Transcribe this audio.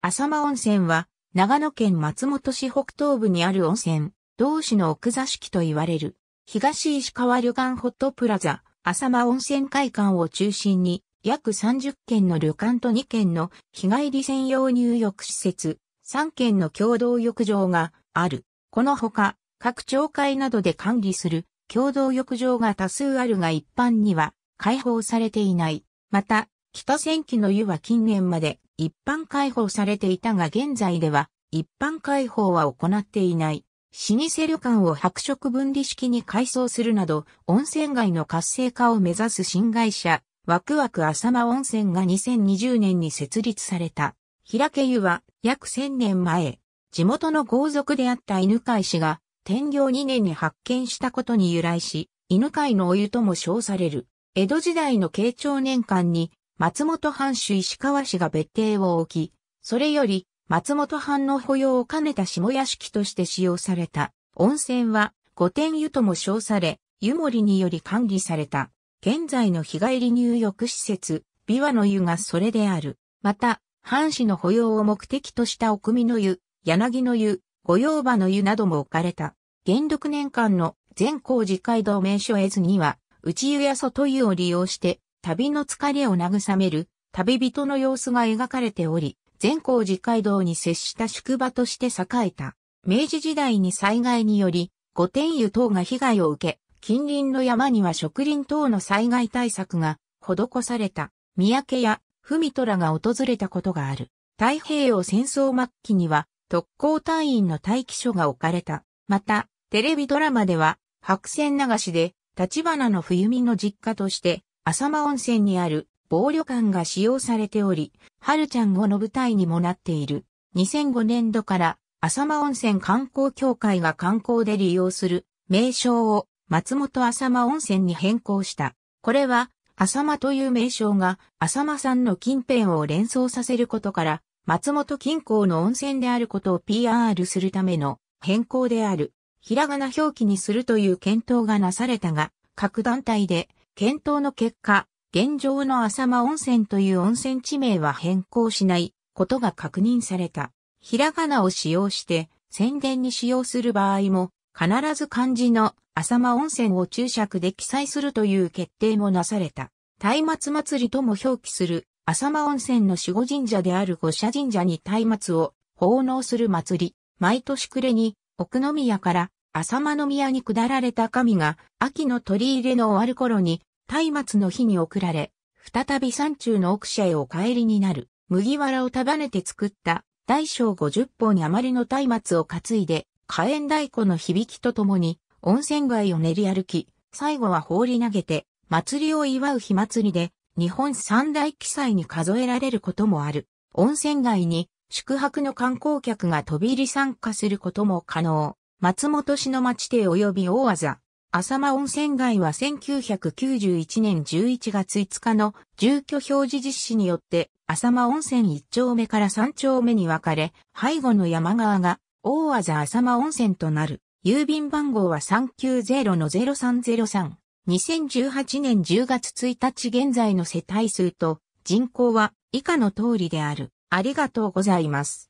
浅間温泉は、長野県松本市北東部にある温泉、同市の奥座敷と言われる、東石川旅館ホットプラザ、浅間温泉会館を中心に、約30軒の旅館と2軒の日帰り専用入浴施設、3軒の共同浴場がある。このほか、各町会などで管理する共同浴場が多数あるが一般には開放されていない。また、北千期の湯は近年まで一般開放されていたが現在では一般開放は行っていない。老舗旅館を白色分離式に改装するなど、温泉街の活性化を目指す新会社、ワクワク浅間温泉が2020年に設立された。平家湯は約1000年前、地元の豪族であった犬飼氏が、天領2年に発見したことに由来し、犬飼のお湯とも称される。江戸時代の慶長年間に松本藩主石川氏が別邸を置き、それより松本藩の保養を兼ねた下屋敷として使用された温泉は御殿湯とも称され、湯守により管理された。現在の日帰り入浴施設、琵琶の湯がそれである。また、藩士の保養を目的とした奥見の湯、柳の湯、御用場の湯なども置かれた。元禄年間の全高寺街道名所絵図には、内湯や外湯を利用して、旅の疲れを慰める旅人の様子が描かれており、善光寺街道に接した宿場として栄えた。明治時代に災害により、御殿湯等が被害を受け、近隣の山には植林等の災害対策が施された。三宅や文虎が訪れたことがある。太平洋戦争末期には特攻隊員の待機所が置かれた。また、テレビドラマでは白線流しで立花の冬美の実家として浅間温泉にある防旅館が使用されており、春ちゃん後の舞台にもなっている。2005年度から浅間温泉観光協会が観光で利用する名称を松本浅間温泉に変更した。これは浅間という名称が浅間さんの近辺を連想させることから松本近郊の温泉であることを PR するための変更である。ひらがな表記にするという検討がなされたが、各団体で検討の結果、現状の浅間温泉という温泉地名は変更しないことが確認された。ひらがなを使用して宣伝に使用する場合も必ず漢字の浅間温泉を注釈で記載するという決定もなされた。松明祭りとも表記する浅間温泉の守護神社である五社神社に松明を奉納する祭り。毎年暮れに奥宮から浅間宮に下られた神が秋の取り入れの終わる頃に松明の日に送られ、再び山中の奥者へお帰りになる、麦わらを束ねて作った大小五十本余りの松明を担いで、火炎太鼓の響きとともに、温泉街を練り歩き、最後は放り投げて、祭りを祝う火祭りで、日本三大奇祭に数えられることもある。温泉街に宿泊の観光客が飛び入り参加することも可能。松本市の町邸及び大技、浅間温泉街は1991年11月5日の住居表示実施によって浅間温泉1丁目から3丁目に分かれ、背後の山側が大和浅間温泉となる。郵便番号は390-0303。2018年10月1日現在の世帯数と人口は以下の通りである。ありがとうございます。